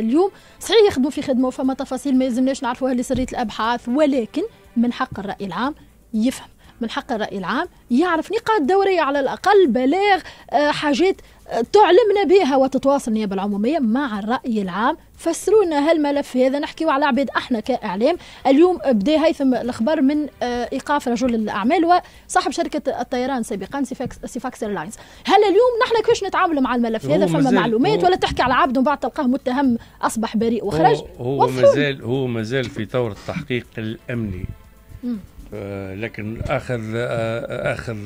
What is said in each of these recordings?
اليوم صحيح يخدموا في خدمه وفما تفاصيل ما يلزمناش نعرفوها لسريه الابحاث ولكن من حق الراي العام يفهم من حق الرأي العام يعرف نقاط دورية على الأقل بلاغ آه، حاجات آه، تعلمنا بها وتتواصل النيابة العمومية مع الرأي العام فسروا لنا هالملف هذا نحكيو على عبيد احنا كاعلام اليوم بدا هيثم الاخبار من آه، ايقاف رجل الاعمال وصاحب شركه الطيران سابقا سيفاكس ايرلاينز هل اليوم نحن كيفاش نتعاملوا مع الملف هذا فما معلومات ولا تحكي على عبد ومن بعد تلقاه متهم اصبح بريء وخرج هو مازال هو مازال في طور التحقيق الامني آه، لكن اخر آه، اخر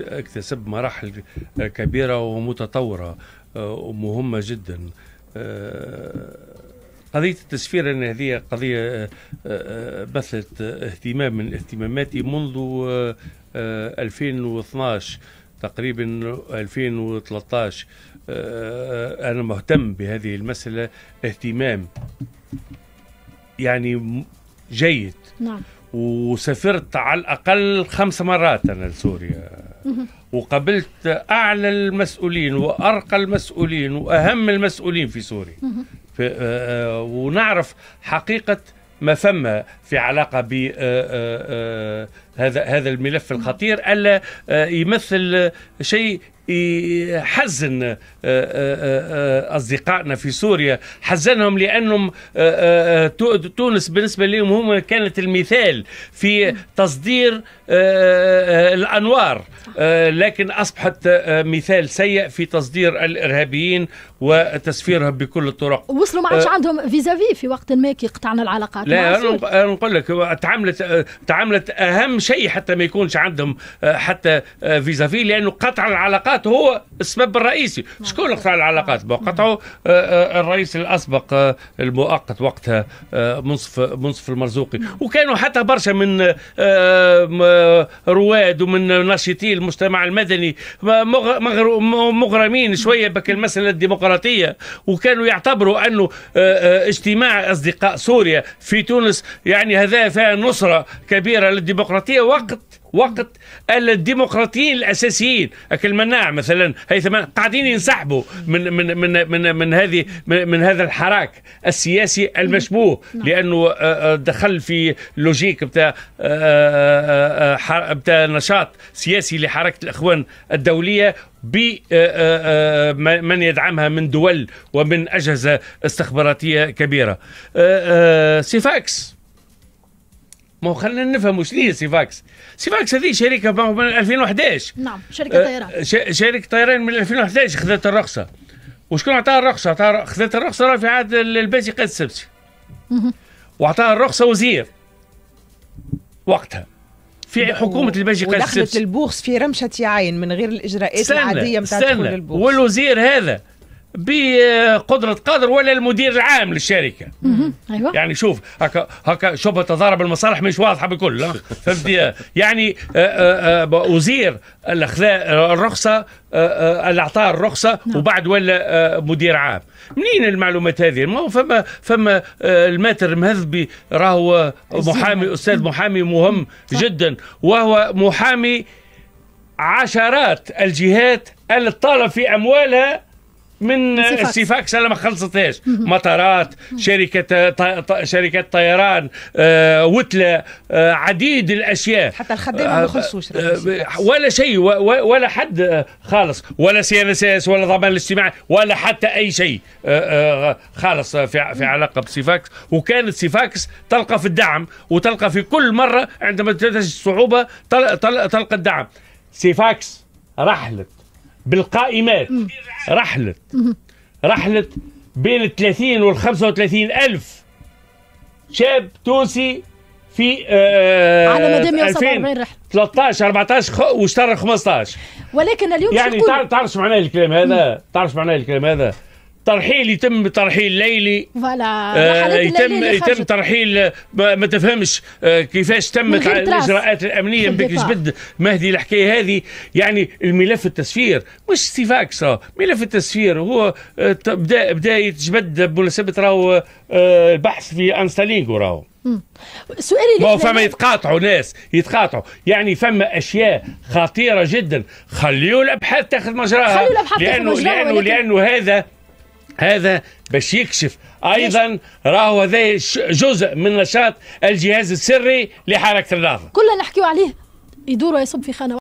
اكتسب مراحل كبيره ومتطوره آه، ومهمه جدا قضية التسفير أن هذه قضية بثت اهتمام من اهتماماتي منذ 2012 تقريبا 2013 أنا مهتم بهذه المسألة اهتمام يعني جيد نعم وسافرت على الاقل خمس مرات انا لسوريا وقابلت اعلى المسؤولين وارقى المسؤولين واهم المسؤولين في سوريا في آه، آه، ونعرف حقيقه ما فما في علاقه ب آه، هذا هذا الملف الخطير الا آه، يمثل آه، شيء يحزن آه، اصدقائنا في سوريا حزنهم لانهم تونس بالنسبه لهم هم كانت المثال في تصدير الانوار لكن اصبحت مثال سيء في تصدير الارهابيين وتسفيرهم بكل الطرق وصلوا ما عادش عندهم فيزافي في وقت ما كي قطعنا العلاقات لا انا نقول لك تعاملت تعاملت اهم شيء حتى ما يكونش عندهم آه، حتى آه، فيزافي لانه قطع العلاقات هو السبب الرئيسي شكون قطع العلاقات قطعوا آه، الرئيس الاسبق المؤقت وقتها منصف منصف المرزوقي وكانوا حتى برشا من رواد ومن ناشطي المجتمع المدني مغرمين شويه بك المساله الديمقراطيه وكانوا يعتبروا انه اجتماع اصدقاء سوريا في تونس يعني هذا فيها نصره كبيره للديمقراطيه هي وقت وقت الديمقراطيين الاساسيين مناع مثلا هيثم قاعدين ينسحبوا من من من من من هذه من, من هذا الحراك السياسي المشبوه نعم. لانه آه، آه، دخل في لوجيك بتاع آه، بتاع نشاط سياسي لحركه الاخوان الدوليه بمن يدعمها من دول ومن اجهزه استخباراتيه كبيره سيفاكس ما هو خلينا نفهموا شنو هي سيفاكس سيفاكس هذه شركه من 2011 نعم شركه أه، طيران آه شركه طيران من 2011 خذت الرخصه وشكون عطاها الرخصه عطاها خذت الرخصه راه في عهد الباسي قاد السبسي وعطاها الرخصه وزير وقتها في حكومه الباجي قاد السبسي دخلت البوخس في رمشه عين من غير الاجراءات العاديه نتاع دخول البورصه والوزير هذا بقدرة قادر ولا المدير العام للشركة أيوة. يعني شوف هكا هكا شبه تضارب المصالح مش واضحة بكل فهمت يعني آه، آه، آه، وزير اللي الرخصة اللي أعطاه الرخصة نعم. وبعد ولا مدير عام منين المعلومات هذه ما هو فما فما الماتر مهذبي راهو محامي أستاذ محامي مهم جدا وهو محامي عشرات الجهات اللي طالب في أموالها من سيفاكس لما خلصتهاش مطارات شركه آه، شركه طيران آه، وتله آه، عديد الاشياء حتى الخدمة آه، ما خلصوش آه، آه، ولا شيء و... ولا حد خالص ولا سي ان اس اس ولا ضمان الاجتماعي ولا حتى اي شيء خالص في في علاقه بسيفاكس وكانت سيفاكس تلقى في الدعم وتلقى في كل مره عندما تجد صعوبه تلقى الدعم سيفاكس رحلت بالقائمات رحلت رحلت بين 30 وال 35 ألف شاب تونسي في آه على مدى 147 رحله 13 14 واشترى 15 ولكن اليوم يعني تعرف تعرف معناه الكلام هذا تعرف معناه الكلام هذا ترحيل يتم ترحيل ليلي فوالا آه، يتم يتم ترحيل ما تفهمش آه، كيفاش تمت الاجراءات الامنيه بكري جبد مهدي الحكايه هذه يعني الملف التسفير مش استيفاكس ملف التسفير هو آه، بدا بدا يتجبد بمناسبه راهو البحث في انستالينغو راهو سؤالي ما فما يتقاطعوا ناس يتقاطعوا يعني فما اشياء خطيره جدا خليوا الابحاث تاخذ مجراها خليوا الابحاث تاخذ مجراها لانه لانه هذا هذا باش يكشف ايضا راهو هذا جزء من نشاط الجهاز السري لحركه الرافضه كلنا نحكيو عليه يدور ويصب في خانه